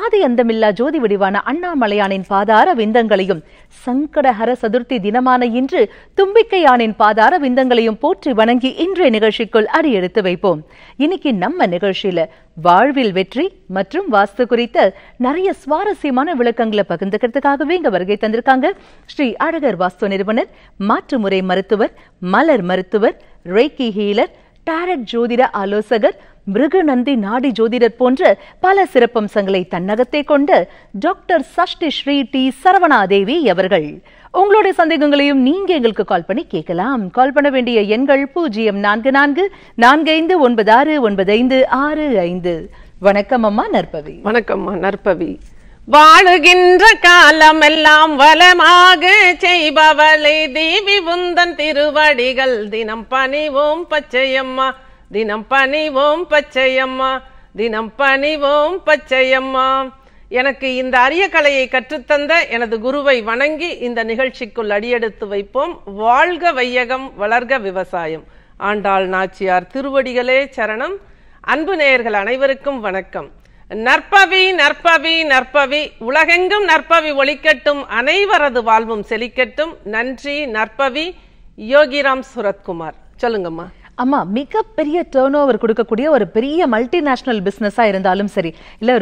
ஆதி அந்தமில்லா ஜோதி விடிவான அண்ணாமலையானின் பாதார விந்தங்களையும் சங்கடஹர சதுர்த்தி தினமான இன்று தும்பிக்கையானின் பாதார விந்தங்களையும் போற்றி வணங்கி இன்றைய நிகழ்ச்சிக்குள் அடியெடுத்து வைப்போம் இன்னைக்கு நம்ம நிகழ்ச்சியில வாழ்வில் வெற்றி மற்றும் வாஸ்து குறித்த நிறைய சுவாரஸ்யமான விளக்கங்களை பகிர்ந்துக்கிறதுக்காகவே இங்க வருகை தந்திருக்காங்க ஸ்ரீ அழகர் வாஸ்து நிறுவனர் மாற்றுமுறை மருத்துவர் மலர் மருத்துவர் ரேக்கி ஹீலர் டாரட் ஜோதிட ஆலோசகர் மிருகநந்தி நாடி ஜோதிடர் போன்ற பல சிறப்பம்சங்களை தன்னகத்தை கொண்ட டாக்டர் சஷ்டி ஸ்ரீ டி சரவணாதேவி அவர்கள் உங்களுடைய சந்தேகங்களையும் நீங்க எங்களுக்கு கால் பண்ணி கேட்கலாம் கால் பண்ண வேண்டிய எண்கள் பூஜ்ஜியம் நான்கு நான்கு நான்கு ஐந்து ஒன்பது ஆறு ஒன்பது ஐந்து ஆறு ஐந்து வணக்கம் அம்மா நற்பவி வணக்கம்மா நற்பவி வாழுகின்ற காலம் எல்லாம் வளமாக செய்பவளை தேவி உந்தன் திருவடிகள் தினம் பணிவோம் பச்சையம்மா தினம் பணிவோம் பச்சையம்மா தினம் பணிவோம் பச்சையம்மா எனக்கு இந்த அரிய கலையை கற்றுத்தந்த எனது குருவை வணங்கி இந்த நிகழ்ச்சிக்குள் அடியெடுத்து வைப்போம் வாழ்க வையகம் வளர்க விவசாயம் ஆண்டாள் நாச்சியார் திருவடிகளே சரணம் அன்பு நேயர்கள் அனைவருக்கும் வணக்கம் நற்பவி நற்பவி நற்பவி உலகெங்கும் நற்பவி ஒழிக்கட்டும் அனைவரது வாழ்வும் செழிக்கட்டும் நன்றி நற்பவி யோகிராம் சுரத்குமார் சொல்லுங்கம்மா ஆமாம் மிகப்பெரிய டேர்ன் ஓவர் கொடுக்கக்கூடிய ஒரு பெரிய மல்டிநேஷனல் பிஸ்னஸாக இருந்தாலும் சரி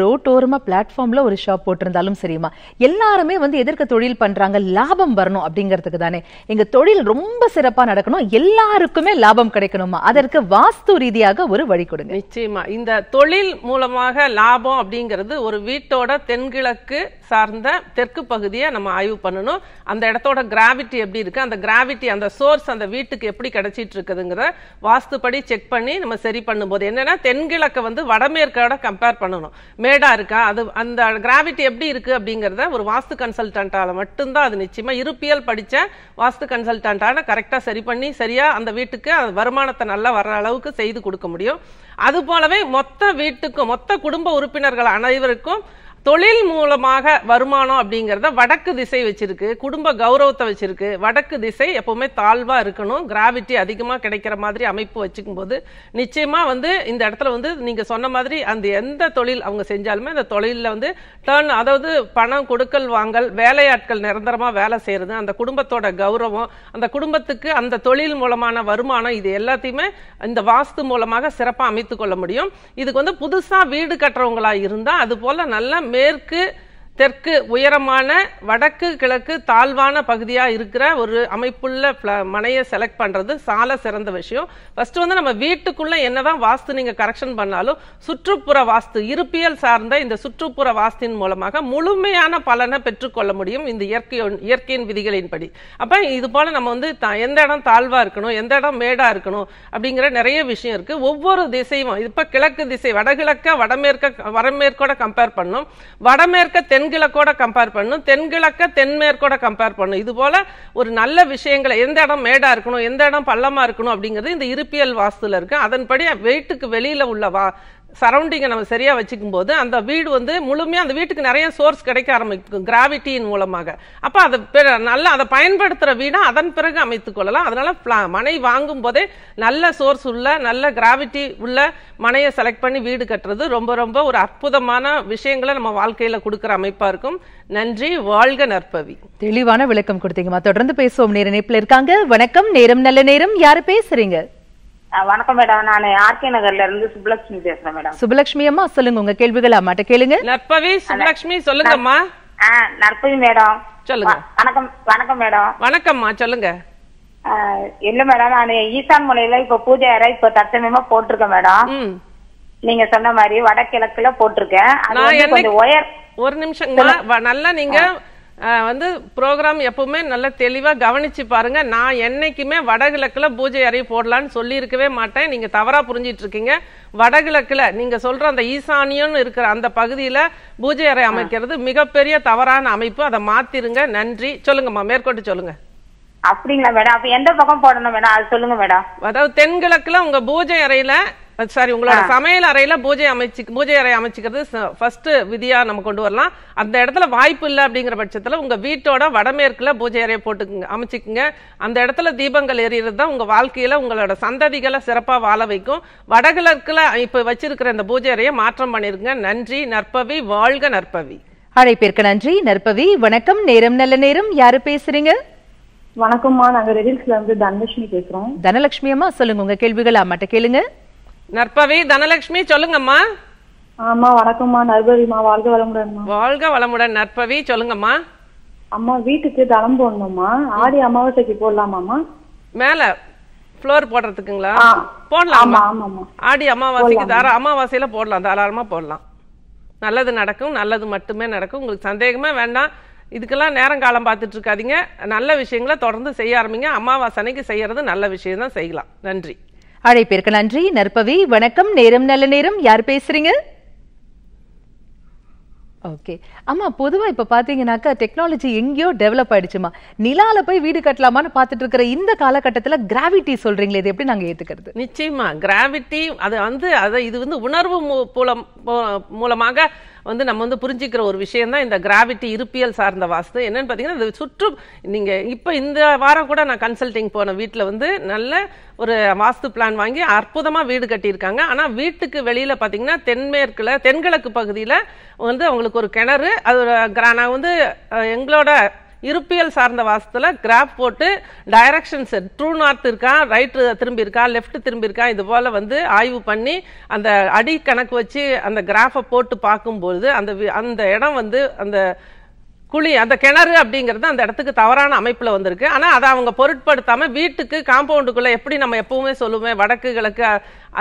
ரோட் ஓரமாக பிளாட்ஃபார்மில் ஒரு ஷாப் போட்டிருந்தாலும் சரிம்மா எல்லாருமே வந்து எதிர்க்க தொழில் பண்ணுறாங்க லாபம் வரணும் அப்படிங்கிறதுக்கு தானே எங்கள் தொழில் ரொம்ப சிறப்பாக நடக்கணும் எல்லாருக்குமே லாபம் கிடைக்கணுமா அதற்கு வாஸ்து ரீதியாக ஒரு வழி கொடுங்க நிச்சயமா இந்த தொழில் மூலமாக லாபம் அப்படிங்கிறது ஒரு வீட்டோட தென்கிழக்கு சார்ந்த தெற்கு பகுதியை நம்ம ஆய்வு பண்ணணும் அந்த இடத்தோட கிராவிட்டி எப்படி இருக்குது அந்த கிராவிட்டி அந்த சோர்ஸ் அந்த வீட்டுக்கு எப்படி கிடைச்சிட்டு இருக்குதுங்கிற வாஸ்துப்படி செக் பண்ணி நம்ம சரி பண்ணும்போது என்னென்னா தென்கிழக்கை வந்து வடமேற்கோட கம்பேர் பண்ணணும் மேடாக இருக்கா அது அந்த கிராவிட்டி எப்படி இருக்குது அப்படிங்கிறத ஒரு வாஸ்து கன்சல்டண்ட்டால் மட்டும்தான் அது நிச்சயமாக இருப்பியல் படித்த வாஸ்து கன்சல்டண்ட்டால் கரெக்டாக சரி பண்ணி சரியாக அந்த வீட்டுக்கு வருமானத்தை நல்லா வர்ற அளவுக்கு செய்து கொடுக்க முடியும் அது போலவே மொத்த வீட்டுக்கும் மொத்த குடும்ப உறுப்பினர்கள் அனைவருக்கும் தொழில் மூலமாக வருமானம் அப்படிங்கிறத வடக்கு திசை வச்சிருக்கு குடும்ப கௌரவத்தை வச்சிருக்கு வடக்கு திசை எப்பவுமே தாழ்வா இருக்கணும் கிராவிட்டி அதிகமாக கிடைக்கிற மாதிரி அமைப்பு வச்சுக்கும் போது நிச்சயமா வந்து இந்த இடத்துல வந்து நீங்க சொன்ன மாதிரி அந்த எந்த தொழில் அவங்க செஞ்சாலுமே அந்த தொழிலில் வந்து டர்ன் அதாவது பணம் கொடுக்கல் வாங்கல் வேலையாட்கள் நிரந்தரமா வேலை செய்யறது அந்த குடும்பத்தோட கௌரவம் அந்த குடும்பத்துக்கு அந்த தொழில் மூலமான வருமானம் இது எல்லாத்தையுமே இந்த வாஸ்து மூலமாக சிறப்பாக அமைத்து கொள்ள முடியும் இதுக்கு வந்து புதுசா வீடு கட்டுறவங்களா இருந்தா அது போல நல்ல மேற்கு தெற்கு உயரமான வடக்கு கிழக்கு தாழ்வான பகுதியாக இருக்கிற ஒரு அமைப்புள்ள மனையை செலக்ட் பண்ணுறது சால சிறந்த விஷயம் ஃபர்ஸ்ட் வந்து நம்ம வீட்டுக்குள்ளே என்னதான் வாஸ்து நீங்கள் கரெக்ஷன் பண்ணாலும் சுற்றுப்புற வாஸ்து இருப்பியல் சார்ந்த இந்த சுற்றுப்புற வாஸ்தின் மூலமாக முழுமையான பலனை பெற்றுக்கொள்ள முடியும் இந்த இயற்கை இயற்கையின் விதிகளின்படி அப்போ இது போல் நம்ம வந்து எந்த இடம் தாழ்வாக இருக்கணும் எந்த இடம் மேடாக இருக்கணும் அப்படிங்கிற நிறைய விஷயம் இருக்குது ஒவ்வொரு திசையும் இப்போ கிழக்கு திசை வடகிழக்க வடமேற்க வடமேற்கோட கம்பேர் பண்ணும் வடமேற்க தென் தென்கிழக்கோட கம்பேர் பண்ணும் தென்கிழக்க தென்மேற்கோட கம்பேர் பண்ணும் இது போல ஒரு நல்ல விஷயங்களை எந்த இடம் மேடா இருக்கணும் எந்த இடம் பள்ளமா இருக்கணும் அப்படிங்கிறது இந்த இருப்பியல் வாஸ்துல இருக்கு அதன்படி வெயிட்டுக்கு வெளியில உள்ள வா சரௌண்டிங்கை நம்ம சரியாக வச்சுக்கும் போது அந்த வீடு வந்து முழுமையாக அந்த வீட்டுக்கு நிறைய சோர்ஸ் கிடைக்க ஆரம்பிக்கும் கிராவிட்டியின் மூலமாக அப்போ அதை நல்லா அதை பயன்படுத்துகிற வீடாக அதன் பிறகு அமைத்து கொள்ளலாம் அதனால் மனை வாங்கும் போதே நல்ல சோர்ஸ் உள்ள நல்ல கிராவிட்டி உள்ள மனையை செலக்ட் பண்ணி வீடு கட்டுறது ரொம்ப ரொம்ப ஒரு அற்புதமான விஷயங்களை நம்ம வாழ்க்கையில் கொடுக்குற அமைப்பாக இருக்கும் நன்றி வாழ்க நற்பவி தெளிவான விளக்கம் கொடுத்தீங்கம்மா தொடர்ந்து பேசுவோம் நேர இணைப்பில் இருக்காங்க வணக்கம் நேரம் நல்ல நேரம் யார் பேசுகிறீங்க வணக்கம் மேடம் நான் ஆர்கே நகர்ல இருந்து சுப்லட்சுமி பேசுறேன் மேடம் சுப்லட்சுமி அம்மா சொல்லுங்க உங்க கேள்விகள் அம்மாட்ட கேளுங்க நற்பவி சுப்லட்சுமி சொல்லுங்க அம்மா நற்பவி மேடம் சொல்லுங்க வணக்கம் வணக்கம் மேடம் வணக்கம்மா சொல்லுங்க என்ன மேடம் நான் ஈசான் முனையில இப்ப பூஜை அறை இப்ப தற்சமயமா போட்டிருக்கேன் மேடம் நீங்க சொன்ன மாதிரி வடகிழக்குல போட்டிருக்கேன் அது கொஞ்சம் ஒயர் ஒரு நிமிஷம் நல்லா நீங்க வந்து ப்ரோக்ராம் எப்பவுமே நல்லா தெளிவாக கவனித்து பாருங்கள் நான் என்றைக்குமே வடகிழக்கில் பூஜை அறை போடலான்னு சொல்லியிருக்கவே மாட்டேன் நீங்கள் தவறாக புரிஞ்சிட்டு இருக்கீங்க வடகிழக்கில் நீங்கள் சொல்கிற அந்த ஈசானியம்னு இருக்கிற அந்த பகுதியில் பூஜை அறை அமைக்கிறது மிகப்பெரிய தவறான அமைப்பு அதை மாற்றிருங்க நன்றி சொல்லுங்கம்மா மேற்கொண்டு சொல்லுங்கள் அப்படிங்களா மேடம் அப்ப எந்த பக்கம் போடணும் மேடம் அது சொல்லுங்க மேடம் அதாவது தென்கிழக்குல உங்க பூஜை அறையில சாரி உங்களோட சமையல் அறையில பூஜை அமைச்சு பூஜை அறை அமைச்சுக்கிறது ஃபர்ஸ்ட் விதியா நம்ம கொண்டு வரலாம் அந்த இடத்துல வாய்ப்பு இல்லை அப்படிங்கிற பட்சத்துல உங்க வீட்டோட வடமேற்குல பூஜை அறையை போட்டுக்குங்க அமைச்சுக்குங்க அந்த இடத்துல தீபங்கள் எரியறது தான் உங்க வாழ்க்கையில உங்களோட சந்ததிகளை சிறப்பா வாழ வைக்கும் வடகிழக்குல இப்ப வச்சிருக்கிற இந்த பூஜை அறையை மாற்றம் பண்ணிருங்க நன்றி நற்பவி வாழ்க நற்பவி அழைப்பிற்கு நன்றி நற்பவி வணக்கம் நேரம் நல்ல நேரம் யாரு பேசுறீங்க வணக்கம்மா நாங்க ரெடில்ஸ்ல இருந்து தனலட்சுமி பேசுறோம் தனலட்சுமி அம்மா சொல்லுங்க உங்க கேள்விகள் அம்மாட்ட கேளுங்க நற்பவி தனலட்சுமி சொல்லுங்கம்மா ஆமா வணக்கம்மா நற்பவிமா வாழ்க வளமுடன் வாழ்க வளமுடன் நற்பவி சொல்லுங்கம்மா அம்மா வீட்டுக்கு தளம் போடணும்மா ஆடி அமாவாசைக்கு போடலாமாமா மேல ஃப்ளோர் போடுறதுக்குங்களா போடலாம் ஆடி அமாவாசைக்கு தார அமாவாசையில போடலாம் தாராளமா போடலாம் நல்லது நடக்கும் நல்லது மட்டுமே நடக்கும் உங்களுக்கு சந்தேகமே வேண்டாம் இதுக்கெல்லாம் நேரம் காலம் பார்த்துட்டு இருக்காதீங்க நல்ல விஷயங்களை தொடர்ந்து செய்ய ஆரம்பிங்க அமாவாசை அன்னைக்கு செய்யறது நல்ல விஷயம் தான் செய்யலாம் நன்றி அழைப்பிற்கு நன்றி நற்பவி வணக்கம் நேரம் நல்ல நேரம் யார் பேசுறீங்க ஓகே ஆமா பொதுவா இப்ப பாத்தீங்கன்னாக்கா டெக்னாலஜி எங்கேயோ டெவலப் ஆயிடுச்சுமா நிலால போய் வீடு கட்டலாமான்னு பாத்துட்டு இருக்கிற இந்த காலகட்டத்துல கிராவிட்டி சொல்றீங்களே இது எப்படி நாங்க ஏத்துக்கிறது நிச்சயமா கிராவிட்டி அது வந்து அதை இது வந்து உணர்வு மூலம் மூலமாக வந்து நம்ம வந்து புரிஞ்சிக்கிற ஒரு விஷயம் தான் இந்த கிராவிட்டி இருப்பியல் சார்ந்த வாஸ்து என்னன்னு பார்த்தீங்கன்னா சுற்று நீங்கள் இப்போ இந்த வாரம் கூட நான் கன்சல்டிங் போன வீட்டில் வந்து நல்ல ஒரு வாஸ்து பிளான் வாங்கி அற்புதமாக வீடு கட்டியிருக்காங்க ஆனால் வீட்டுக்கு வெளியில் பார்த்தீங்கன்னா தென்மேற்கில் தென்கிழக்கு பகுதியில் வந்து அவங்களுக்கு ஒரு கிணறு அது நான் வந்து எங்களோட இருப்பியல் சார்ந்த வாசத்தில் கிராப் போட்டு டைரக்ஷன்ஸ் ட்ரூ நார்த் இருக்கா ரைட்டு திரும்பி இருக்கா லெஃப்ட் திரும்பி இருக்கா இது போல் வந்து ஆய்வு பண்ணி அந்த அடி கணக்கு வச்சு அந்த கிராஃபை போட்டு பார்க்கும்பொழுது அந்த அந்த இடம் வந்து அந்த குழி அந்த கிணறு அப்படிங்கிறது அந்த இடத்துக்கு தவறான அமைப்பில் வந்திருக்கு ஆனால் அதை அவங்க பொருட்படுத்தாமல் வீட்டுக்கு காம்பவுண்டுக்குள்ளே எப்படி நம்ம எப்பவுமே சொல்லுவோமே வடக்கு கிழக்கு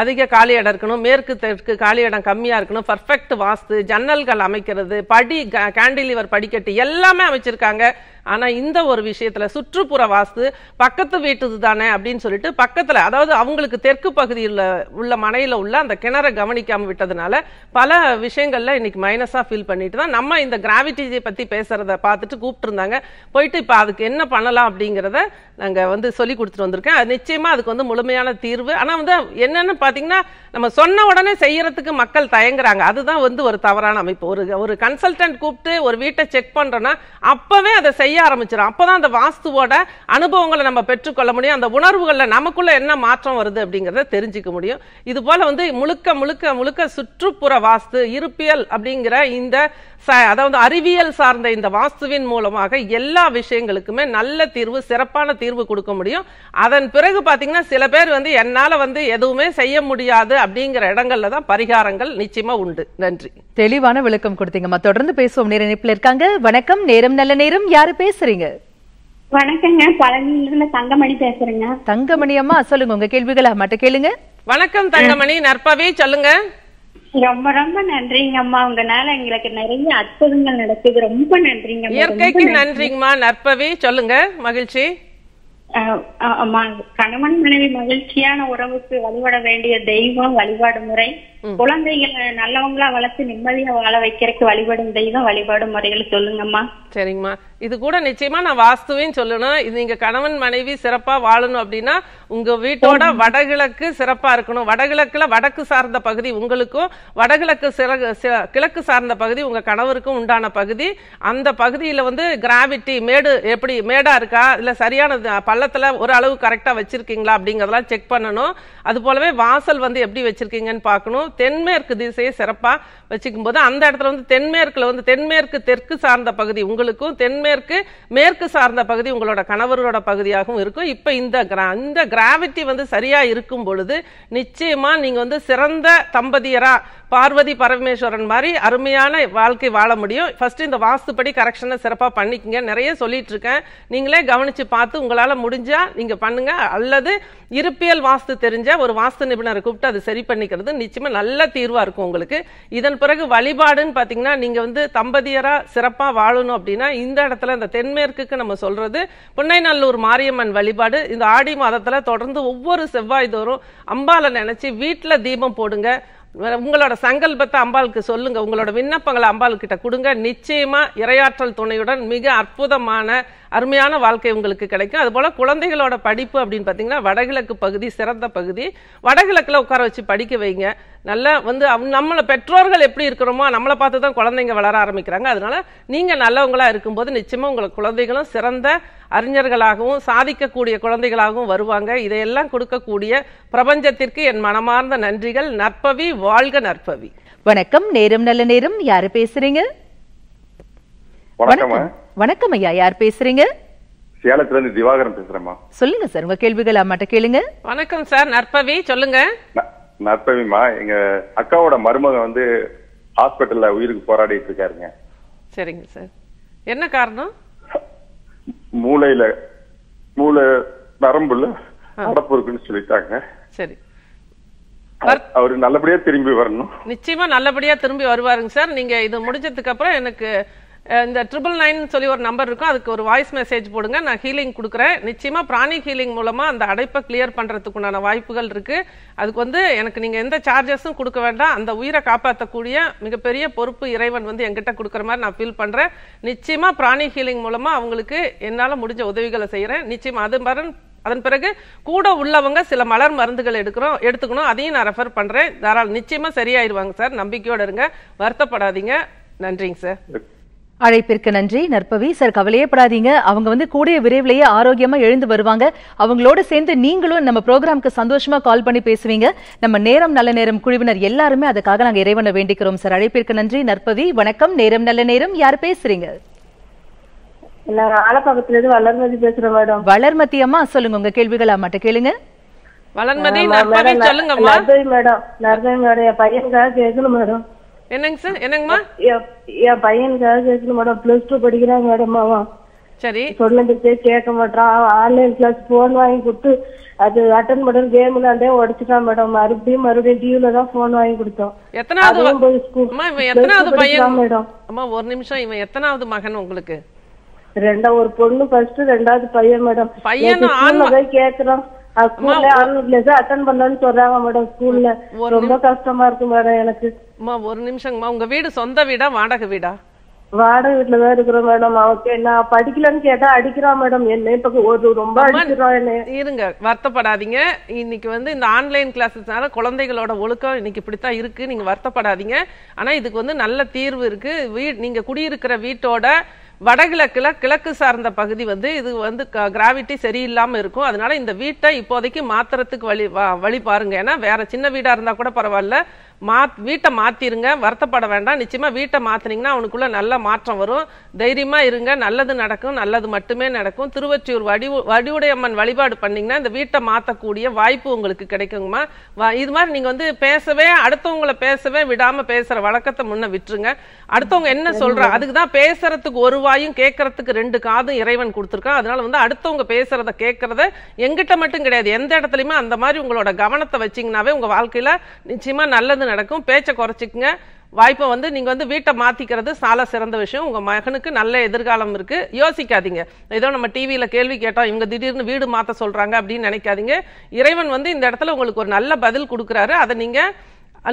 அதிக காலி இடம் இருக்கணும் மேற்கு தெற்கு காலி இடம் கம்மியாக இருக்கணும் பர்ஃபெக்ட் வாஸ்து ஜன்னல்கள் அமைக்கிறது படி கேண்டிலிவர் படிக்கட்டு எல்லாமே அமைச்சிருக்காங்க ஆனால் இந்த ஒரு விஷயத்தில் சுற்றுப்புற வாஸ்து பக்கத்து வீட்டுது தானே அப்படின்னு சொல்லிட்டு பக்கத்தில் அதாவது அவங்களுக்கு தெற்கு பகுதியில் உள்ள மனையில் உள்ள அந்த கிணறை கவனிக்காமல் விட்டதுனால பல விஷயங்களில் இன்னைக்கு மைனஸாக ஃபீல் பண்ணிட்டு தான் நம்ம இந்த கிராவிட்டியை பற்றி பேசுகிறத பார்த்துட்டு கூப்பிட்டுருந்தாங்க போயிட்டு இப்போ அதுக்கு என்ன பண்ணலாம் அப்படிங்கிறத நாங்கள் வந்து சொல்லி கொடுத்துட்டு வந்திருக்கேன் அது நிச்சயமாக அதுக்கு வந்து முழுமையான தீர்வு ஆனால் வந்து என்னென்னு பார்த்தீங்கன்னா நம்ம சொன்ன உடனே செய்யறதுக்கு மக்கள் தயங்குறாங்க அதுதான் வந்து ஒரு தவறான அமைப்பு ஒரு ஒரு கன்சல்டன்ட் கூப்பிட்டு ஒரு வீட்டை செக் பண்ணுறோன்னா அப்போவே அதை செய்ய செய்ய ஆரம்பிச்சிடும் அப்போ தான் அந்த வாஸ்துவோட அனுபவங்களை நம்ம பெற்றுக்கொள்ள முடியும் அந்த உணர்வுகளில் நமக்குள்ள என்ன மாற்றம் வருது அப்படிங்கிறத தெரிஞ்சுக்க முடியும் இது போல் வந்து முழுக்க முழுக்க முழுக்க சுற்றுப்புற வாஸ்து இருப்பியல் அப்படிங்கிற இந்த அதாவது அறிவியல் சார்ந்த இந்த வாஸ்துவின் மூலமாக எல்லா விஷயங்களுக்குமே நல்ல தீர்வு சிறப்பான தீர்வு கொடுக்க முடியும் அதன் பிறகு பார்த்தீங்கன்னா சில பேர் வந்து என்னால் வந்து எதுவுமே செய்ய முடியாது அப்படிங்கிற இடங்கள்ல தான் பரிகாரங்கள் நிச்சயமா உண்டு நன்றி தெளிவான விளக்கம் கொடுத்தீங்கம்மா தொடர்ந்து பேசுவோம் நேர இணைப்பில் இருக்காங்க வணக்கம் நேரம் நல்ல நேரம் யாரு பேசுறீங்க வணக்கங்க பழனியிலிருந்து தங்கமணி பேசுறேங்க தங்கமணி அம்மா சொல்லுங்க உங்க கேள்விகளை மட்டும் கேளுங்க வணக்கம் தங்கமணி நற்பவே சொல்லுங்க ரொம்ப ரொம்ப நன்றிங்க அம்மா உங்கனால எங்களுக்கு நிறைய அற்புதங்கள் நடக்குது ரொம்ப நன்றிங்க இயற்கைக்கு நன்றிங்கம்மா நற்பவி சொல்லுங்க மகிழ்ச்சி ஆமா கணவன் மனைவி மகிழ்ச்சியான உறவுக்கு வழிபட வேண்டிய தெய்வம் வழிபாடு முறை குழந்தைகளை நல்லவங்களா வளர்த்து நிம்மதியா வாழ வைக்கிறதுக்கு வழிபடும் தெய்வம் வழிபாடு முறைகள் சொல்லுங்கம்மா சரிங்கம்மா இது கூட நிச்சயமா நான் வாஸ்துவையும் சொல்லணும் இது நீங்க கணவன் மனைவி சிறப்பா வாழணும் அப்படின்னா உங்க வீட்டோட வடகிழக்கு சிறப்பா இருக்கணும் வடகிழக்குல வடக்கு சார்ந்த பகுதி உங்களுக்கும் வடகிழக்கு கிழக்கு சார்ந்த பகுதி உங்க கணவருக்கும் உண்டான பகுதி அந்த பகுதியில வந்து கிராவிட்டி மேடு எப்படி மேடா இருக்கா இல்ல சரியான பள்ளத்துல ஒரு அளவு கரெக்டா வச்சிருக்கீங்களா அப்படிங்கறதெல்லாம் செக் பண்ணணும் அது போலவே வாசல் வந்து எப்படி வச்சிருக்கீங்கன்னு பார்க்கணும் தென்மேற்கு திசையை சிறப்பா வச்சுக்கும் போது அந்த இடத்துல வந்து தென்மேற்குல வந்து தென்மேற்கு தெற்கு சார்ந்த பகுதி உங்களுக்கும் தென்மேற்கு தென்மேற்கு மேற்கு சார்ந்த பகுதி உங்களோட கணவரோட பகுதியாகவும் இருக்கும் இப்போ இந்த கிரா இந்த கிராவிட்டி வந்து சரியாக இருக்கும் பொழுது நிச்சயமாக நீங்கள் வந்து சிறந்த தம்பதியராக பார்வதி பரமேஸ்வரன் மாதிரி அருமையான வாழ்க்கை வாழ முடியும் ஃபர்ஸ்ட் இந்த வாஸ்துப்படி கரெக்ஷனை சிறப்பாக பண்ணிக்கங்க நிறைய சொல்லிட்டு இருக்கேன் நீங்களே கவனித்து பார்த்து உங்களால் முடிஞ்சால் நீங்கள் பண்ணுங்க அல்லது இருப்பியல் வாஸ்து தெரிஞ்ச ஒரு வாஸ்து நிபுணரை கூப்பிட்டு அது சரி பண்ணிக்கிறது நிச்சயமாக நல்ல தீர்வாக இருக்கும் உங்களுக்கு இதன் பிறகு வழிபாடுன்னு பார்த்தீங்கன்னா நீங்கள் வந்து தம்பதியராக சிறப்பாக வாழணும் அப்படின்னா இந்த இடத்துல இடத்துல இந்த தென்மேற்குக்கு நம்ம சொல்றது புன்னைநல்லூர் மாரியம்மன் வழிபாடு இந்த ஆடி மாதத்துல தொடர்ந்து ஒவ்வொரு செவ்வாய் தோறும் அம்பாலை நினைச்சு வீட்டுல தீபம் போடுங்க உங்களோட சங்கல்பத்தை அம்பாளுக்கு சொல்லுங்க உங்களோட விண்ணப்பங்களை அம்பாளுக்கிட்ட கொடுங்க நிச்சயமா இரையாற்றல் துணையுடன் மிக அற்புதமான அருமையான வாழ்க்கை உங்களுக்கு கிடைக்கும் அதுபோல் குழந்தைகளோட படிப்பு அப்படின்னு பார்த்தீங்கன்னா வடகிழக்கு பகுதி சிறந்த பகுதி வடகிழக்கில் உட்கார வச்சு படிக்க வைங்க நல்லா வந்து நம்மளை பெற்றோர்கள் எப்படி இருக்கிறோமோ நம்மளை பார்த்து தான் குழந்தைங்க வளர ஆரம்பிக்கிறாங்க அதனால நீங்கள் நல்லவங்களாக இருக்கும்போது நிச்சயமாக உங்களை குழந்தைகளும் சிறந்த அறிஞர்களாகவும் சாதிக்கக்கூடிய குழந்தைகளாகவும் வருவாங்க இதையெல்லாம் கொடுக்கக்கூடிய பிரபஞ்சத்திற்கு என் மனமார்ந்த நன்றிகள் நற்பவி வாழ்க நற்பவி வணக்கம் நேரம் நல்ல நேரம் யாரு பேசுறீங்க வணக்கம் வணக்கம் ஐயா யார் பேசுறீங்க சேலத்துல இருந்து திவாகரன் பேசுறேம்மா சொல்லுங்க சார் உங்க கேள்விகள் அம்மாட்ட கேளுங்க வணக்கம் சார் நற்பவி சொல்லுங்க நற்பவிமா எங்க அக்காவோட மருமக வந்து ஹாஸ்பிட்டல்ல உயிருக்கு போராடிட்டு இருக்காருங்க சரிங்க சார் என்ன காரணம் மூளையில மூளை நரம்புல நடப்பு இருக்குன்னு சொல்லிட்டாங்க சரி அவரு நல்லபடியா திரும்பி வரணும் நிச்சயமா நல்லபடியா திரும்பி வருவாருங்க சார் நீங்க இது முடிஞ்சதுக்கு அப்புறம் எனக்கு இந்த ட்ரிபிள் நைன் சொல்லி ஒரு நம்பர் இருக்கும் அதுக்கு ஒரு வாய்ஸ் மெசேஜ் போடுங்க நான் ஹீலிங் கொடுக்குறேன் நிச்சயமாக பிராணி ஹீலிங் மூலமாக அந்த அடைப்பை கிளியர் பண்ணுறதுக்குண்டான வாய்ப்புகள் இருக்குது அதுக்கு வந்து எனக்கு நீங்கள் எந்த சார்ஜஸும் கொடுக்க வேண்டாம் அந்த உயிரை காப்பாற்றக்கூடிய மிகப்பெரிய பொறுப்பு இறைவன் வந்து எங்கிட்ட கொடுக்குற மாதிரி நான் ஃபீல் பண்ணுறேன் நிச்சயமாக பிராணி ஹீலிங் மூலமாக அவங்களுக்கு என்னால் முடிஞ்ச உதவிகளை செய்கிறேன் நிச்சயமாக அது மாதிரி அதன் பிறகு கூட உள்ளவங்க சில மலர் மருந்துகள் எடுக்கிறோம் எடுத்துக்கணும் அதையும் நான் ரெஃபர் பண்ணுறேன் தாராளம் நிச்சயமாக சரியாயிருவாங்க சார் நம்பிக்கையோடு இருங்க வருத்தப்படாதீங்க நன்றிங்க சார் அழைப்பிற்கு நன்றி நற்பவி சார் கவலையப்படாதீங்க அவங்க வந்து கூடிய விரைவிலேயே ஆரோக்கியமா எழுந்து வருவாங்க அவங்களோட சேர்ந்து நீங்களும் நம்ம ப்ரோக்ராம்க்கு சந்தோஷமா கால் பண்ணி பேசுவீங்க நம்ம நேரம் நல்ல நேரம் குழுவினர் எல்லாருமே அதுக்காக நாங்க இறைவனை வேண்டிக்கிறோம் சார் அழைப்பிற்கு நன்றி நற்பவி வணக்கம் நேரம் நல்ல நேரம் யார் பேசுறீங்க வளர்மதி அம்மா சொல்லுங்க உங்க கேள்விகளா மட்டும் கேளுங்க வளர்மதி சொல்லுங்க மேடம் மேடம் என் மேடம் என்னங்க சார் என்னங்கம்மா என் பையனுக்காக மேடம் பிளஸ் டூ படிக்கிறாங்க மேடம் அவன் சரி சொன்னதுக்கே கேட்க மாட்டான் ஆன்லைன் கிளாஸ் போன் வாங்கி கொடுத்து அது அட்டன் பண்ண கேம் விளையாண்டே உடைச்சிட்டான் மேடம் மறுபடியும் மறுபடியும் டியூல தான் போன் வாங்கி கொடுத்தோம் எத்தனாவது ஸ்கூல் எத்தனாவது பையன் மேடம் அம்மா ஒரு நிமிஷம் இவன் எத்தனாவது மகன் உங்களுக்கு ரெண்டாவது ஒரு பொண்ணு ஃபர்ஸ்ட் ரெண்டாவது பையன் மேடம் பையன் கேக்குறான் ஸ்கூல்ல ஆன்லைன் கிளாஸ் அட்டென்ட் பண்ணலன்னு சொல்றாங்க மேடம் ஸ்கூல்ல ரொம்ப கஷ்டமா இருக்கு மேடம் எனக்கு அம்மா ஒரு நிமிஷம்மா உங்க வீடு சொந்த வீடா வாடகை வீடா வாடகை வீட்டுல தான் இருக்கிறோம் மேடம் அவன் நான் படிக்கலன்னு கேட்டா அடிக்கிறான் மேடம் என்ன இப்ப ஒரு ரொம்ப இருங்க வருத்தப்படாதீங்க இன்னைக்கு வந்து இந்த ஆன்லைன் கிளாஸஸ்னால குழந்தைகளோட ஒழுக்கம் இன்னைக்கு இப்படித்தான் இருக்கு நீங்க வருத்தப்படாதீங்க ஆனா இதுக்கு வந்து நல்ல தீர்வு இருக்கு வீட் நீங்க குடியிருக்கிற வீட்டோட வடகிழக்கில் கிழக்கு சார்ந்த பகுதி வந்து இது வந்து கிராவிட்டி சரியில்லாமல் இருக்கும் அதனால இந்த வீட்டை இப்போதைக்கு மாத்துறதுக்கு வழி வழி பாருங்க ஏன்னா வேற சின்ன வீடாக இருந்தால் கூட பரவாயில்ல மாத் வீட்டை மாற்றிருங்க வருத்தப்பட வேண்டாம் நிச்சயமாக வீட்டை மாற்றினீங்கன்னா அவனுக்குள்ளே நல்ல மாற்றம் வரும் தைரியமாக இருங்க நல்லது நடக்கும் நல்லது மட்டுமே நடக்கும் திருவொற்றியூர் வடிவு வடிவுடையம்மன் வழிபாடு பண்ணிங்கன்னா இந்த வீட்டை மாற்றக்கூடிய வாய்ப்பு உங்களுக்கு கிடைக்குங்கம்மா இது மாதிரி நீங்கள் வந்து பேசவே அடுத்தவங்களை பேசவே விடாமல் பேசுகிற வழக்கத்தை முன்னே விட்டுருங்க அடுத்தவங்க என்ன சொல்கிறா அதுக்கு தான் பேசுறதுக்கு ஒரு வாயும் கேட்கறதுக்கு ரெண்டு காதும் இறைவன் கொடுத்துருக்கான் அதனால வந்து அடுத்தவங்க பேசுகிறத கேட்குறத எங்கிட்ட மட்டும் கிடையாது எந்த இடத்துலையுமே அந்த மாதிரி உங்களோட கவனத்தை வச்சிங்கனாவே உங்கள் வாழ்க்கையில் நிச்சயமாக நல்லது நடக்கும் பேச்சை குறைச்சிக்கங்க வாய்ப்பை வந்து நீங்கள் வந்து வீட்டை மாற்றிக்கிறது சால சிறந்த விஷயம் உங்கள் மகனுக்கு நல்ல எதிர்காலம் இருக்குது யோசிக்காதீங்க ஏதோ நம்ம டிவியில் கேள்வி கேட்டோம் இவங்க திடீர்னு வீடு மாற்ற சொல்கிறாங்க அப்படின்னு நினைக்காதீங்க இறைவன் வந்து இந்த இடத்துல உங்களுக்கு ஒரு நல்ல பதில் கொடுக்குறாரு அதை நீங்கள்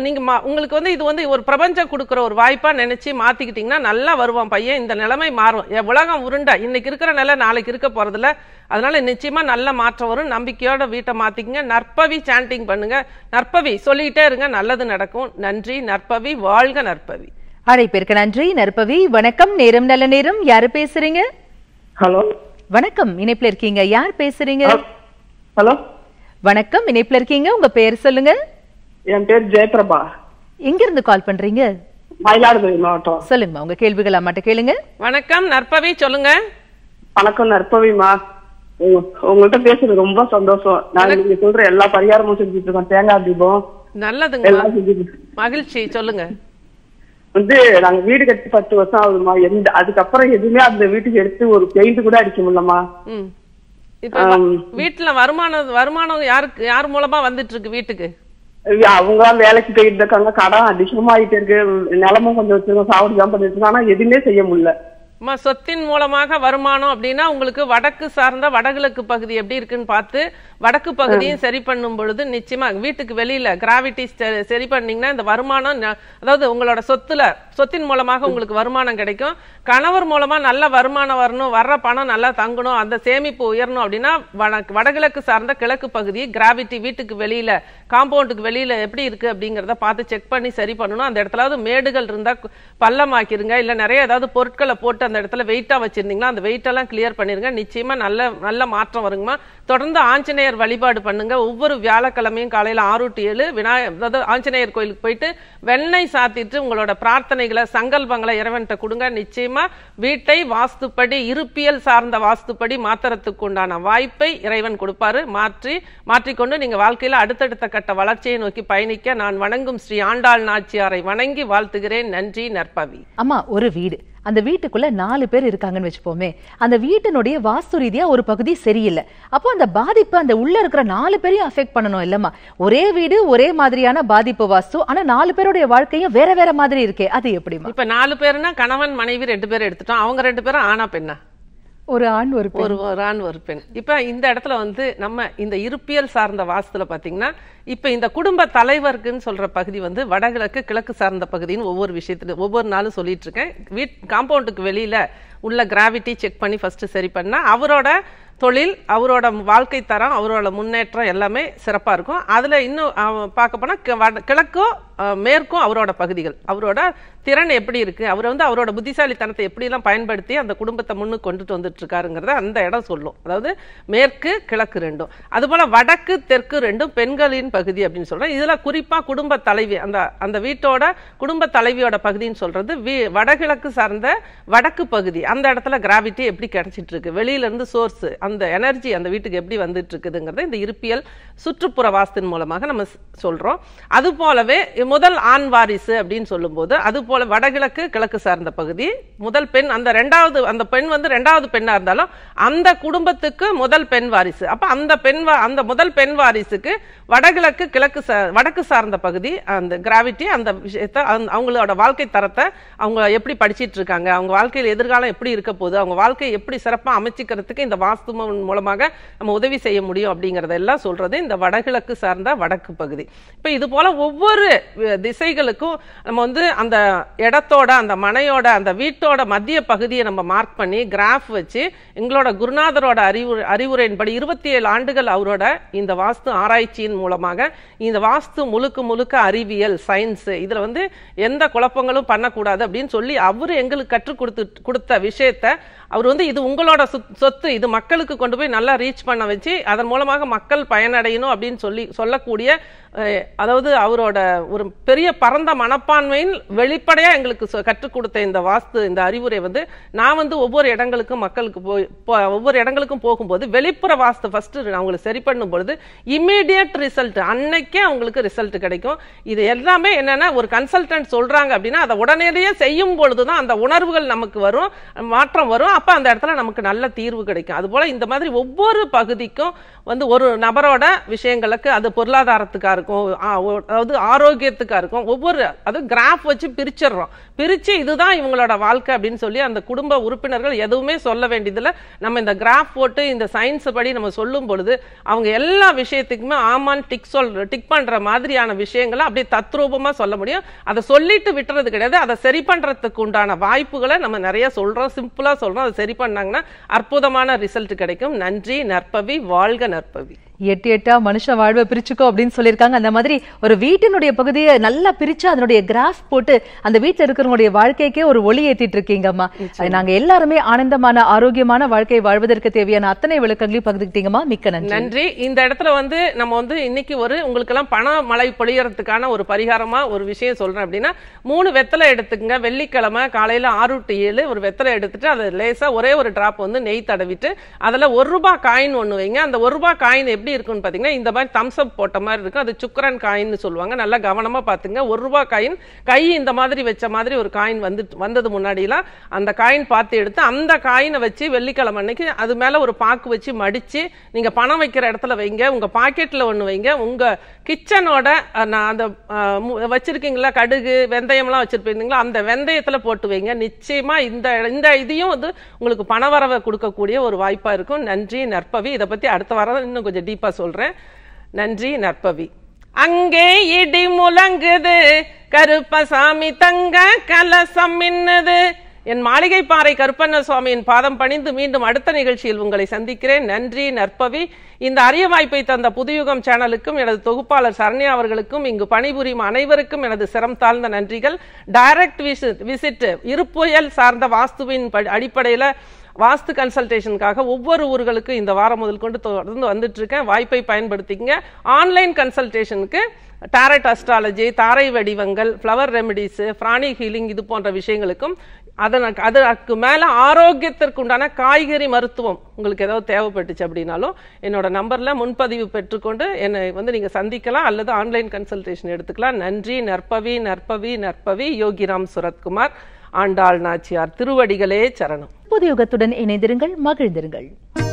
நீங்க உங்களுக்கு வந்து இது வந்து ஒரு பிரபஞ்சம் கொடுக்குற ஒரு வாய்ப்பா நினைச்சு மாத்திக்கிட்டீங்கன்னா நல்லா வருவான் பையன் இந்த நிலைமை மாறும் உலகம் உருண்டா இன்னைக்கு இருக்கிற நிலை நாளைக்கு இருக்க போறதில்ல அதனால நிச்சயமா நல்ல மாற்றம் வரும் நம்பிக்கையோட வீட்டை மாத்திக்கங்க நற்பவி சாண்டிங் பண்ணுங்க நற்பவி சொல்லிக்கிட்டே இருங்க நல்லது நடக்கும் நன்றி நற்பவி வாழ்க நற்பவி அழைப்பிற்கு நன்றி நற்பவி வணக்கம் நேரம் நல்ல நேரம் யாரு பேசுறீங்க ஹலோ வணக்கம் இணைப்புல இருக்கீங்க யார் பேசுறீங்க ஹலோ வணக்கம் இணைப்புல இருக்கீங்க உங்க பேர் சொல்லுங்க என் பேர் ஜெயபிரபா எங்க இருந்து கால் பண்றீங்க மயிலாடுதுறை மாவட்டம் சொல்லுங்கம்மா உங்க கேள்விகள் அம்மாட்ட கேளுங்க வணக்கம் நற்பவி சொல்லுங்க வணக்கம் நற்பவிமா உங்கள்கிட்ட பேசுறது ரொம்ப சந்தோஷம் நான் நீங்க சொல்ற எல்லா பரிகாரமும் செஞ்சுட்டு இருக்கோம் தேங்காய் தீபம் நல்லதுங்க எல்லாம் செஞ்சுட்டு மகிழ்ச்சி சொல்லுங்க வந்து நாங்க வீடு கட்டி பத்து வருஷம் ஆகுதுமா எந்த அதுக்கப்புறம் எதுவுமே அந்த வீட்டுக்கு எடுத்து ஒரு பெயிண்ட் கூட அடிக்க முடியலமா வீட்டுல வருமானம் வருமானம் யாருக்கு யார் மூலமா வந்துட்டு இருக்கு வீட்டுக்கு அவங்க எல்லாம் வேலைக்கு போயிட்டு இருக்காங்க கடன் அதிகமாயிட்டு இருக்கு நிலமும் கொஞ்சம் வச்சிருக்கோம் சாவடி தான் பண்ணிட்டு ஆனா எதுவுமே செய்ய முடியல சொத்தின் மூலமாக வருமானம் அப்படின்னா உங்களுக்கு வடக்கு சார்ந்த வடகிழக்கு பகுதி எப்படி இருக்குன்னு பார்த்து வடக்கு பகுதியும் சரி பண்ணும் பொழுது நிச்சயமா வீட்டுக்கு வெளியில கிராவிட்டி சரி பண்ணீங்கன்னா இந்த வருமானம் அதாவது உங்களோட சொத்துல சொத்தின் மூலமாக உங்களுக்கு வருமானம் கிடைக்கும் கணவர் மூலமா நல்ல வருமானம் வரணும் வர்ற பணம் நல்லா தங்கணும் அந்த சேமிப்பு உயரணும் அப்படின்னா வடகிழக்கு சார்ந்த கிழக்கு பகுதி கிராவிட்டி வீட்டுக்கு வெளியில காம்பவுண்டுக்கு வெளியில எப்படி இருக்கு அப்படிங்கறத பார்த்து செக் பண்ணி சரி பண்ணணும் அந்த இடத்துல மேடுகள் இருந்தா ஆக்கிருங்க இல்ல நிறைய ஏதாவது பொருட்களை போட்டு அந்த இடத்துல வெயிட்டா வச்சிருந்தீங்கன்னா அந்த வெயிட்டெல்லாம் கிளியர் பண்ணிருங்க நிச்சயமா நல்ல நல்ல மாற்றம் வருங்கம்மா தொடர்ந்து ஆஞ்சநேயர் ஆஞ்சநேயர் வழிபாடு பண்ணுங்க ஒவ்வொரு வியாழக்கிழமையும் காலையில் ஆறு டு ஏழு விநாயகர் ஆஞ்சநேயர் கோயிலுக்கு போயிட்டு வெண்ணெய் சாத்திட்டு உங்களோட பிரார்த்தனைகளை சங்கல்பங்களை இறைவன்கிட்ட கொடுங்க நிச்சயமா வீட்டை வாஸ்துப்படி இருப்பியல் சார்ந்த வாஸ்துப்படி மாத்திரத்துக்கு உண்டான வாய்ப்பை இறைவன் கொடுப்பாரு மாற்றி மாற்றிக்கொண்டு நீங்க வாழ்க்கையில் அடுத்தடுத்த கட்ட வளர்ச்சியை நோக்கி பயணிக்க நான் வணங்கும் ஸ்ரீ ஆண்டாள் நாச்சியாரை வணங்கி வாழ்த்துகிறேன் நன்றி நற்பவி ஆமா ஒரு வீடு அந்த வீட்டுக்குள்ள நாலு பேர் இருக்காங்கன்னு வச்சுப்போமே அந்த வீட்டினுடைய வாஸ்து ரீதியா ஒரு பகுதி சரியில்லை அப்போ அந்த பாதிப்பு அந்த உள்ள இருக்கிற நாலு பேரையும் அஃபெக்ட் பண்ணணும் இல்லம்மா ஒரே வீடு ஒரே மாதிரியான பாதிப்பு வாஸ்து ஆனா நாலு பேருடைய வாழ்க்கையும் வேற வேற மாதிரி இருக்கே அது எப்படி இப்ப நாலு பேருனா கணவன் மனைவி ரெண்டு பேரும் எடுத்துட்டோம் அவங்க ரெண்டு பேரும் ஆனா பெண்ணா ஒரு ஆண் ஒரு ஒரு ஆண் ஒரு பெண் இப்போ இந்த இடத்துல வந்து நம்ம இந்த இருப்பியல் சார்ந்த வாசத்தில் பார்த்தீங்கன்னா இப்போ இந்த குடும்ப தலைவருக்குன்னு சொல்கிற பகுதி வந்து வடகிழக்கு கிழக்கு சார்ந்த பகுதின்னு ஒவ்வொரு விஷயத்துல ஒவ்வொரு நாளும் சொல்லிட்டு இருக்கேன் வீட் காம்பவுண்டுக்கு வெளியில் உள்ள கிராவிட்டி செக் பண்ணி ஃபஸ்ட்டு சரி பண்ணால் அவரோட தொழில் அவரோட வாழ்க்கை தரம் அவரோட முன்னேற்றம் எல்லாமே சிறப்பாக இருக்கும் அதில் இன்னும் பார்க்க போனால் கிழக்கும் மேற்கும் அவரோட பகுதிகள் அவரோட திறன் எப்படி இருக்குது அவர் வந்து அவரோட புத்திசாலித்தனத்தை எப்படிலாம் பயன்படுத்தி அந்த குடும்பத்தை முன்னு கொண்டுட்டு வந்துட்டுருக்காருங்கிறத அந்த இடம் சொல்லும் அதாவது மேற்கு கிழக்கு ரெண்டும் அதுபோல் வடக்கு தெற்கு ரெண்டும் பெண்களின் பகுதி அப்படின்னு சொல்கிறோம் இதில் குறிப்பாக குடும்ப தலைவி அந்த அந்த வீட்டோட குடும்ப தலைவியோட பகுதின்னு சொல்கிறது வடகிழக்கு சார்ந்த வடக்கு பகுதி அந்த இடத்துல கிராவிட்டி எப்படி கிடைச்சிட்டு இருக்கு வெளியிலேருந்து சோர்ஸ் அந்த எனர்ஜி அந்த வீட்டுக்கு எப்படி வந்துட்டு இருக்குதுங்கிறத இந்த இருப்பியல் சுற்றுப்புற வாஸ்தின் மூலமாக நம்ம சொல்கிறோம் அது போலவே முதல் ஆண் வாரிசு அப்படின்னு சொல்லும்போது அது போல வடகிழக்கு கிழக்கு சார்ந்த பகுதி முதல் பெண் அந்த ரெண்டாவது அந்த பெண் வந்து ரெண்டாவது பெண்ணாக இருந்தாலும் அந்த குடும்பத்துக்கு முதல் பெண் வாரிசு அப்போ அந்த பெண் அந்த முதல் பெண் வாரிசுக்கு வடகிழக்கு கிழக்கு வடக்கு சார்ந்த பகுதி அந்த கிராவிட்டி அந்த விஷயத்தை அவங்களோட வாழ்க்கை தரத்தை அவங்க எப்படி படிச்சிட்டு இருக்காங்க அவங்க வாழ்க்கையில் எதிர்காலம் எப்படி இருக்க போகுது அவங்க வாழ்க்கையை எப்படி சிறப்பாக அமைச்சிக்கிறதுக்கு இந்த வாஸ்து மூலமாக நம்ம உதவி செய்ய முடியும் அப்படிங்கிறதெல்லாம் சொல்கிறது இந்த வடகிழக்கு சார்ந்த வடக்கு பகுதி இப்போ இது போல் ஒவ்வொரு திசைகளுக்கும் நம்ம வந்து அந்த இடத்தோட அந்த மனையோட அந்த வீட்டோட மத்திய பகுதியை நம்ம மார்க் பண்ணி கிராஃப் வச்சு எங்களோட குருநாதரோட அறிவு அறிவுரையின்படி இருபத்தி ஏழு ஆண்டுகள் அவரோட இந்த வாஸ்து ஆராய்ச்சியின் மூலமாக இந்த வாஸ்து முழுக்க முழுக்க அறிவியல் சயின்ஸு இதில் வந்து எந்த குழப்பங்களும் பண்ணக்கூடாது அப்படின்னு சொல்லி அவர் எங்களுக்கு கற்றுக் கொடுத்து கொடுத்த விஷயத்த அவர் வந்து இது உங்களோட சொத்து இது மக்களுக்கு கொண்டு போய் நல்லா ரீச் பண்ண வச்சு அதன் மூலமாக மக்கள் பயனடையணும் அப்படின்னு சொல்லி சொல்லக்கூடிய அதாவது அவரோட ஒரு பெரிய பரந்த மனப்பான்மையின் வெளிப்படையாக எங்களுக்கு கற்றுக் கொடுத்த இந்த வாஸ்து இந்த அறிவுரை வந்து நான் வந்து ஒவ்வொரு இடங்களுக்கும் மக்களுக்கு போய் ஒவ்வொரு இடங்களுக்கும் போகும்போது வெளிப்புற வாஸ்து ஃபஸ்ட்டு நான் அவங்களுக்கு சரி பண்ணும் பொழுது இம்மிடியட் ரிசல்ட் அன்னைக்கே அவங்களுக்கு ரிசல்ட் கிடைக்கும் இது எல்லாமே என்னென்னா ஒரு கன்சல்டன்ட் சொல்கிறாங்க அப்படின்னா அதை உடனடியே செய்யும் பொழுது தான் அந்த உணர்வுகள் நமக்கு வரும் மாற்றம் வரும் அப்போ அந்த இடத்துல நமக்கு நல்ல தீர்வு கிடைக்கும் அதுபோல் இந்த மாதிரி ஒவ்வொரு பகுதிக்கும் வந்து ஒரு நபரோட விஷயங்களுக்கு அது பொருளாதாரத்துக்காக இருக்கும் அதாவது ஆரோக்கியத்துக்காக இருக்கும் ஒவ்வொரு அது கிராஃப் வச்சு பிரிச்சிடுறோம் பிரித்து இதுதான் இவங்களோட வாழ்க்கை அப்படின்னு சொல்லி அந்த குடும்ப உறுப்பினர்கள் எதுவுமே சொல்ல வேண்டியதில் நம்ம இந்த கிராஃப் போட்டு இந்த சயின்ஸ் படி நம்ம சொல்லும் பொழுது அவங்க எல்லா விஷயத்துக்குமே ஆமான் டிக் சொல் டிக் பண்ணுற மாதிரியான விஷயங்களை அப்படியே தத்ரூபமாக சொல்ல முடியும் அதை சொல்லிட்டு விட்டுறது கிடையாது அதை சரி பண்ணுறதுக்கு உண்டான வாய்ப்புகளை நம்ம நிறைய சொல்கிறோம் அவ்வளோ சிம்பிளாக சொல்கிறோம் அதை சரி பண்ணாங்கன்னா அற்புதமான ரிசல்ட் கிடைக்கும் நன்றி நற்பவி வாழ்க நற்பவி எட்டு எட்டா மனுஷ வாழ்வை பிரிச்சுக்கோ அப்படின்னு சொல்லியிருக்காங்க அந்த மாதிரி ஒரு வீட்டினுடைய பகுதியை நல்லா பிரிச்சு அதனுடைய கிராஃப் போட்டு அந்த வீட்டில் இருக்கிறவங்களுடைய வாழ்க்கைக்கே ஒரு ஒளி ஏற்றிட்டு இருக்கீங்கம்மா நாங்க எல்லாருமே ஆனந்தமான ஆரோக்கியமான வாழ்க்கை வாழ்வதற்கு தேவையான அத்தனை விளக்கங்களையும் பகிர்ந்துக்கிட்டீங்கம்மா மிக்க நன்றி நன்றி இந்த இடத்துல வந்து நம்ம வந்து இன்னைக்கு ஒரு உங்களுக்கு எல்லாம் பண மழை பொழியறதுக்கான ஒரு பரிகாரமா ஒரு விஷயம் சொல்றேன் அப்படின்னா மூணு வெத்தலை எடுத்துக்கங்க வெள்ளிக்கிழமை காலையில ஆறு டு ஏழு ஒரு வெத்தலை எடுத்துட்டு அதை லேசா ஒரே ஒரு டிராப் வந்து நெய் தடவிட்டு அதுல ஒரு ரூபாய் காயின் ஒன்று வைங்க அந்த ஒரு ரூபாய் காயின் எப்படி எப்படி இருக்குன்னு பார்த்தீங்கன்னா இந்த மாதிரி தம்ஸ்அப் போட்ட மாதிரி இருக்கும் அது சுக்கரன் காயின்னு சொல்லுவாங்க நல்லா கவனமாக பார்த்துங்க ஒரு ரூபா காயின் கை இந்த மாதிரி வச்ச மாதிரி ஒரு காயின் வந்து வந்தது முன்னாடிலாம் அந்த காயின் பார்த்து எடுத்து அந்த காயினை வச்சு வெள்ளிக்கிழமை அன்னைக்கு அது மேலே ஒரு பாக்கு வச்சு மடித்து நீங்கள் பணம் வைக்கிற இடத்துல வைங்க உங்கள் பாக்கெட்டில் ஒன்று வைங்க உங்கள் கிச்சனோட நான் அந்த வச்சுருக்கீங்களா கடுகு வெந்தயம்லாம் வச்சுருப்பீங்களா அந்த வெந்தயத்தில் போட்டு வைங்க நிச்சயமாக இந்த இந்த இதையும் வந்து உங்களுக்கு பணவரவை கொடுக்கக்கூடிய ஒரு வாய்ப்பாக இருக்கும் நன்றி நற்பவி இதை பற்றி அடுத்த வாரம் இன்னும் கொஞ்சம் டீப் டீப்பாக சொல்கிறேன் நன்றி நற்பவி அங்கே இடி முழங்குது கருப்பசாமி தங்க கலசம் மின்னுது என் மாளிகை பாறை கருப்பண்ண சுவாமியின் பாதம் பணிந்து மீண்டும் அடுத்த நிகழ்ச்சியில் உங்களை சந்திக்கிறேன் நன்றி நற்பவி இந்த அரிய வாய்ப்பை தந்த புதுயுகம் சேனலுக்கும் எனது தொகுப்பாளர் சரண்யா அவர்களுக்கும் இங்கு பணிபுரியும் அனைவருக்கும் எனது சிரம் தாழ்ந்த நன்றிகள் டைரக்ட் விசிட் விசிட் இருப்புயல் சார்ந்த வாஸ்துவின் அடிப்படையில் வாஸ்து கன்சல்டேஷனுக்காக ஒவ்வொரு ஊர்களுக்கும் இந்த வாரம் முதல் கொண்டு தொடர்ந்து வந்துட்டு இருக்கேன் வாய்ப்பை பயன்படுத்திக்கங்க ஆன்லைன் கன்சல்டேஷனுக்கு டேரட் அஸ்ட்ராலஜி தாரை வடிவங்கள் ஃப்ளவர் ரெமிடிஸு பிராணி ஹீலிங் இது போன்ற விஷயங்களுக்கும் அதற்கு அதற்கு மேலே ஆரோக்கியத்திற்கு உண்டான காய்கறி மருத்துவம் உங்களுக்கு ஏதாவது தேவைப்பட்டுச்சு அப்படின்னாலும் என்னோட நம்பரில் முன்பதிவு பெற்றுக்கொண்டு என்னை வந்து நீங்கள் சந்திக்கலாம் அல்லது ஆன்லைன் கன்சல்டேஷன் எடுத்துக்கலாம் நன்றி நற்பவி நற்பவி நற்பவி யோகிராம் சுரத்குமார் ஆண்டாள் நாச்சியார் திருவடிகளே சரணம் புதியுகத்துடன் இணைந்திருங்கள் மகிழ்ந்திருங்கள்